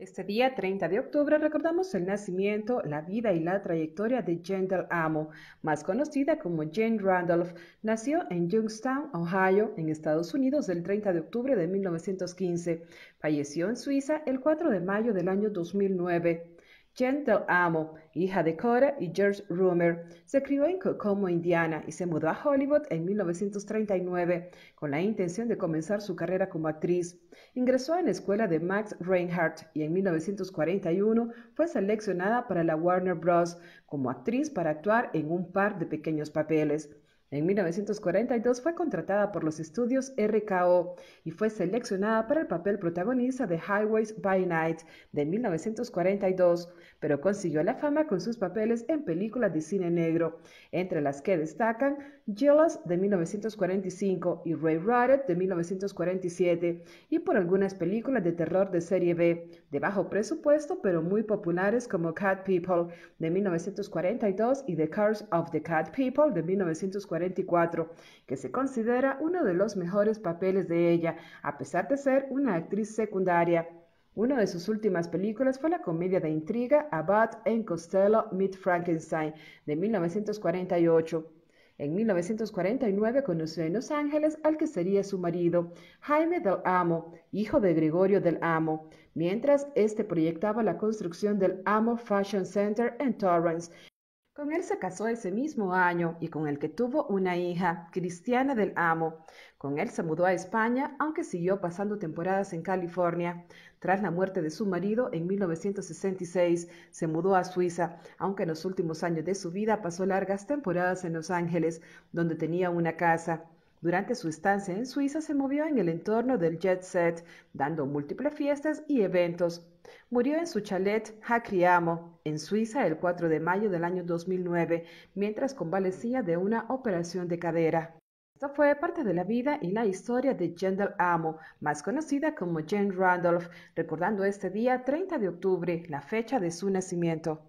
Este día 30 de octubre recordamos el nacimiento, la vida y la trayectoria de Jane Amo, más conocida como Jane Randolph. Nació en Youngstown, Ohio, en Estados Unidos el 30 de octubre de 1915. Falleció en Suiza el 4 de mayo del año 2009. Gentle Amo, hija de Cora y George Rumer, se crió en Kokomo, Indiana, y se mudó a Hollywood en 1939 con la intención de comenzar su carrera como actriz. Ingresó en la escuela de Max Reinhardt y en 1941 fue seleccionada para la Warner Bros. como actriz para actuar en un par de pequeños papeles. En 1942 fue contratada por los estudios RKO y fue seleccionada para el papel protagonista de Highways by Night de 1942, pero consiguió la fama con sus papeles en películas de cine negro, entre las que destacan Jealous de 1945 y Ray Riot de 1947, y por algunas películas de terror de serie B, de bajo presupuesto pero muy populares como Cat People de 1942 y The Curse of the Cat People de 1947 que se considera uno de los mejores papeles de ella, a pesar de ser una actriz secundaria. Una de sus últimas películas fue la comedia de intriga Abad en Costello Meet Frankenstein de 1948. En 1949 conoció en Los Ángeles al que sería su marido, Jaime del Amo, hijo de Gregorio del Amo, mientras este proyectaba la construcción del Amo Fashion Center en Torrance, con él se casó ese mismo año y con el que tuvo una hija, Cristiana del Amo. Con él se mudó a España, aunque siguió pasando temporadas en California. Tras la muerte de su marido en 1966, se mudó a Suiza, aunque en los últimos años de su vida pasó largas temporadas en Los Ángeles, donde tenía una casa. Durante su estancia en Suiza se movió en el entorno del jet set, dando múltiples fiestas y eventos. Murió en su chalet Hacriamo, en Suiza, el 4 de mayo del año 2009, mientras convalecía de una operación de cadera. Esta fue parte de la vida y la historia de Jendel Amo, más conocida como Jane Randolph, recordando este día 30 de octubre, la fecha de su nacimiento.